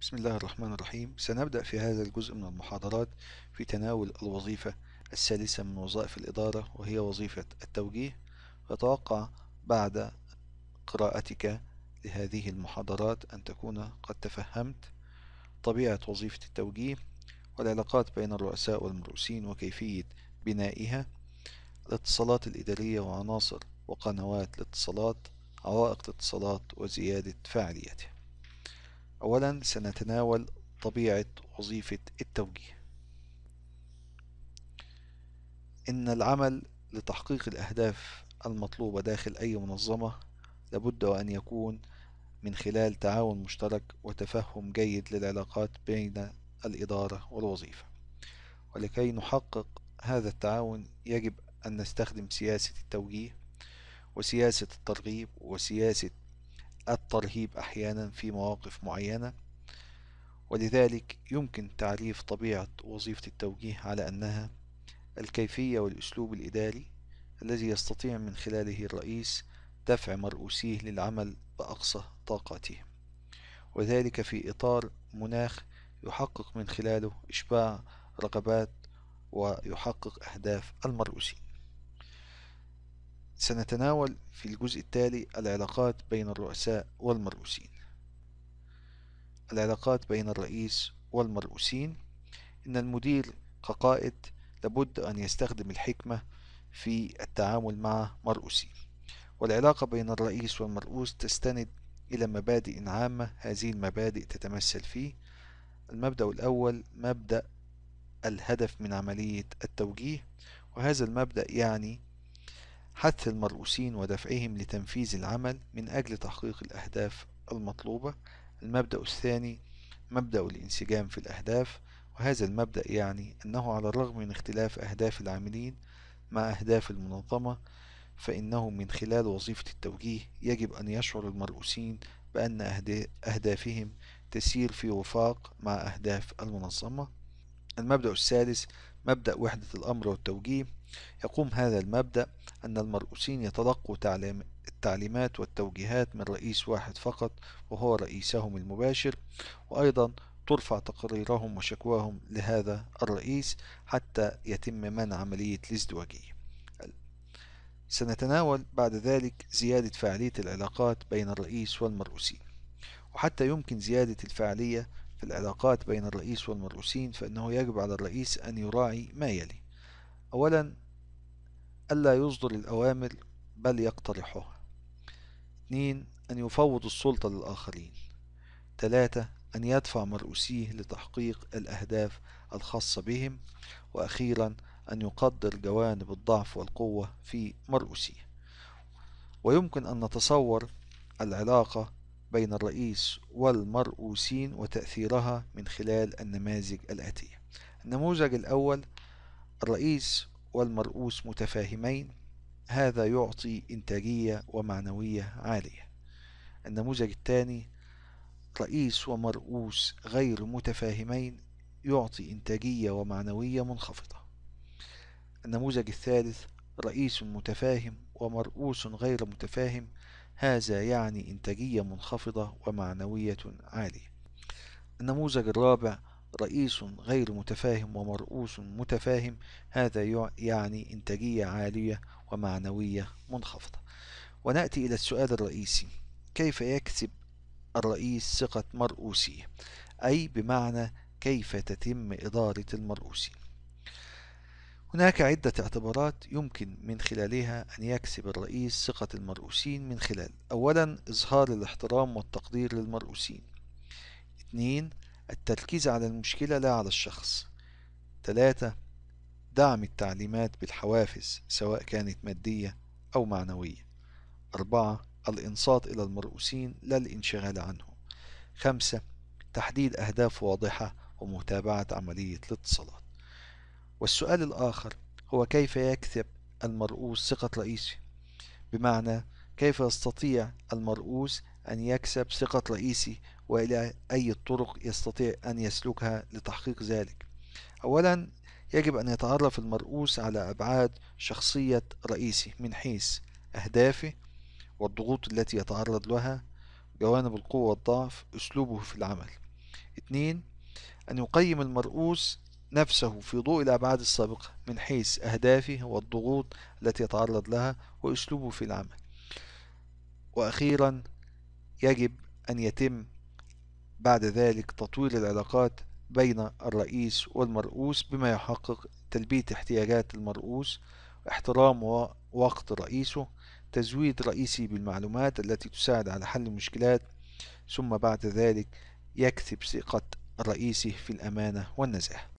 بسم الله الرحمن الرحيم سنبدأ في هذا الجزء من المحاضرات في تناول الوظيفة الثالثة من وظائف الإدارة وهي وظيفة التوجيه أتوقع بعد قراءتك لهذه المحاضرات أن تكون قد تفهمت طبيعة وظيفة التوجيه والعلاقات بين الرؤساء والمرؤوسين وكيفية بنائها الاتصالات الإدارية وعناصر وقنوات الاتصالات عوائق الاتصالات وزيادة فعاليتها أولا سنتناول طبيعة وظيفة التوجيه إن العمل لتحقيق الأهداف المطلوبة داخل أي منظمة لابد وأن يكون من خلال تعاون مشترك وتفهم جيد للعلاقات بين الإدارة والوظيفة ولكي نحقق هذا التعاون يجب أن نستخدم سياسة التوجيه وسياسة الترغيب وسياسة الترهيب أحيانا في مواقف معينة ولذلك يمكن تعريف طبيعة وظيفة التوجيه على أنها الكيفية والأسلوب الإداري الذي يستطيع من خلاله الرئيس دفع مرؤوسيه للعمل بأقصى طاقته وذلك في إطار مناخ يحقق من خلاله إشباع رغبات ويحقق أهداف المرؤوسين سنتناول في الجزء التالي العلاقات بين الرؤساء والمرؤوسين العلاقات بين الرئيس والمرؤوسين إن المدير كقائد لابد أن يستخدم الحكمة في التعامل مع مرؤوسيه والعلاقة بين الرئيس والمرؤوس تستند إلى مبادئ عامة هذه المبادئ تتمثل في المبدأ الأول مبدأ الهدف من عملية التوجيه وهذا المبدأ يعني حث المرؤوسين ودفعهم لتنفيذ العمل من أجل تحقيق الأهداف المطلوبة المبدأ الثاني مبدأ الانسجام في الأهداف وهذا المبدأ يعني أنه على الرغم من اختلاف أهداف العاملين مع أهداف المنظمة فإنه من خلال وظيفة التوجيه يجب أن يشعر المرؤوسين بأن أهدافهم تسير في وفاق مع أهداف المنظمة المبدأ السادس مبدأ وحدة الأمر والتوجيه يقوم هذا المبدأ أن المرؤوسين يتلقوا تعليم التعليمات والتوجيهات من رئيس واحد فقط وهو رئيسهم المباشر وأيضا ترفع تقاريرهم وشكواهم لهذا الرئيس حتى يتم منع عملية الازدواجية سنتناول بعد ذلك زيادة فاعلية العلاقات بين الرئيس والمرؤوسين وحتى يمكن زيادة الفاعلية في العلاقات بين الرئيس والمرؤوسين فإنه يجب على الرئيس أن يراعي ما يلي أولا ألا يصدر الأوامر بل يقترحها اثنين أن يفوض السلطة للآخرين ثلاثة أن يدفع مرؤوسيه لتحقيق الأهداف الخاصة بهم وأخيرا أن يقدر جوانب الضعف والقوة في مرؤوسيه ويمكن أن نتصور العلاقة بين الرئيس والمرؤوسين وتأثيرها من خلال النماذج الآتية النموذج الأول الرئيس والمرؤوس متفاهمين هذا يعطي إنتاجية ومعنوية عالية النموذج الثاني رئيس ومرؤوس غير متفاهمين يعطي إنتاجية ومعنوية منخفضة النموذج الثالث رئيس متفاهم ومرؤوس غير متفاهم هذا يعني إنتاجية منخفضة ومعنوية عالية النموذج الرابع رئيس غير متفاهم ومرؤوس متفاهم هذا يعني إنتاجية عالية ومعنوية منخفضة ونأتي إلى السؤال الرئيسي كيف يكسب الرئيس ثقة مرؤوسية أي بمعنى كيف تتم إدارة المرؤوسين هناك عدة اعتبارات يمكن من خلالها أن يكسب الرئيس ثقة المرؤوسين من خلال أولا إظهار الاحترام والتقدير للمرؤوسين اثنين التركيز على المشكلة لا على الشخص ثلاثة دعم التعليمات بالحوافز سواء كانت مادية أو معنوية أربعة الإنصات إلى المرؤوسين لا الانشغال عنهم خمسة تحديد أهداف واضحة ومتابعة عملية الاتصالات والسؤال الآخر هو كيف يكسب المرؤوس ثقة رئيسه بمعنى كيف يستطيع المرؤوس أن يكسب ثقة رئيسي وإلى أي الطرق يستطيع أن يسلكها لتحقيق ذلك أولا يجب أن يتعرف المرؤوس على أبعاد شخصية رئيسي من حيث أهدافه والضغوط التي يتعرض لها جوانب القوة والضعف أسلوبه في العمل اثنين أن يقيم المرؤوس نفسه في ضوء الأبعاد السابقة من حيث أهدافه والضغوط التي يتعرض لها وأسلوبه في العمل وأخيرا يجب أن يتم بعد ذلك تطوير العلاقات بين الرئيس والمرؤوس بما يحقق تلبية احتياجات المرؤوس احترام وقت رئيسه تزويد رئيسي بالمعلومات التي تساعد على حل المشكلات ثم بعد ذلك يكسب ثقة رئيسه في الأمانة والنزاهة